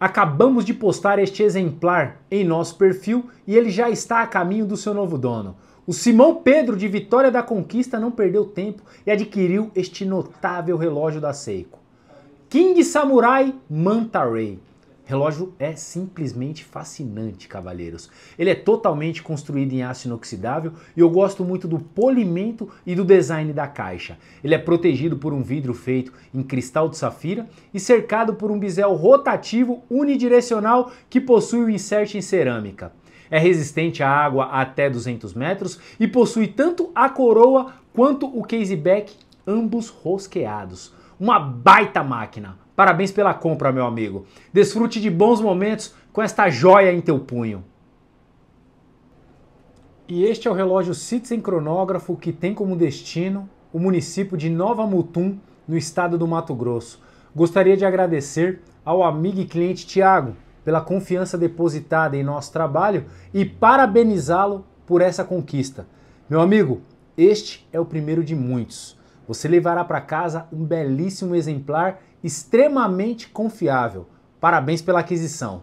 Acabamos de postar este exemplar em nosso perfil e ele já está a caminho do seu novo dono. O Simão Pedro de Vitória da Conquista não perdeu tempo e adquiriu este notável relógio da Seiko. King Samurai Manta Ray. Relógio é simplesmente fascinante, cavalheiros. Ele é totalmente construído em aço inoxidável e eu gosto muito do polimento e do design da caixa. Ele é protegido por um vidro feito em cristal de safira e cercado por um bisel rotativo unidirecional que possui o um insert em cerâmica. É resistente à água até 200 metros e possui tanto a coroa quanto o caseback, ambos rosqueados. Uma baita máquina, Parabéns pela compra, meu amigo. Desfrute de bons momentos com esta joia em teu punho. E este é o relógio Citizen Cronógrafo que tem como destino o município de Nova Mutum, no estado do Mato Grosso. Gostaria de agradecer ao amigo e cliente Tiago pela confiança depositada em nosso trabalho e parabenizá-lo por essa conquista. Meu amigo, este é o primeiro de muitos. Você levará para casa um belíssimo exemplar extremamente confiável. Parabéns pela aquisição.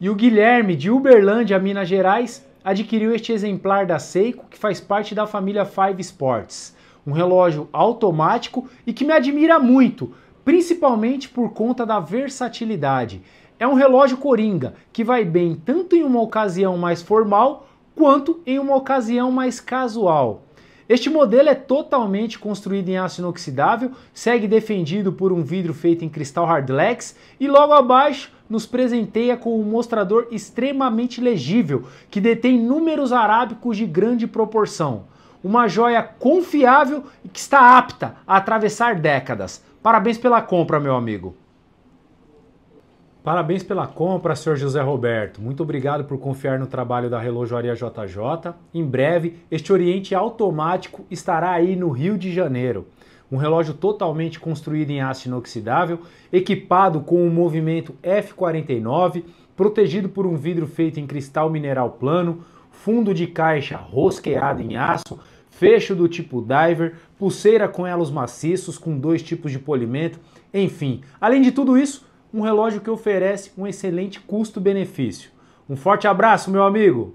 E o Guilherme, de Uberlândia, Minas Gerais, adquiriu este exemplar da Seiko, que faz parte da família Five Sports. Um relógio automático e que me admira muito, principalmente por conta da versatilidade. É um relógio coringa que vai bem tanto em uma ocasião mais formal quanto em uma ocasião mais casual. Este modelo é totalmente construído em aço inoxidável, segue defendido por um vidro feito em cristal hardlex e logo abaixo nos presenteia com um mostrador extremamente legível, que detém números arábicos de grande proporção. Uma joia confiável e que está apta a atravessar décadas. Parabéns pela compra, meu amigo. Parabéns pela compra, Sr. José Roberto. Muito obrigado por confiar no trabalho da Relojoaria JJ. Em breve, este Oriente automático estará aí no Rio de Janeiro. Um relógio totalmente construído em aço inoxidável, equipado com o movimento F49, protegido por um vidro feito em cristal mineral plano, fundo de caixa rosqueado em aço, fecho do tipo diver, pulseira com elos maciços com dois tipos de polimento, enfim. Além de tudo isso, um relógio que oferece um excelente custo-benefício. Um forte abraço, meu amigo!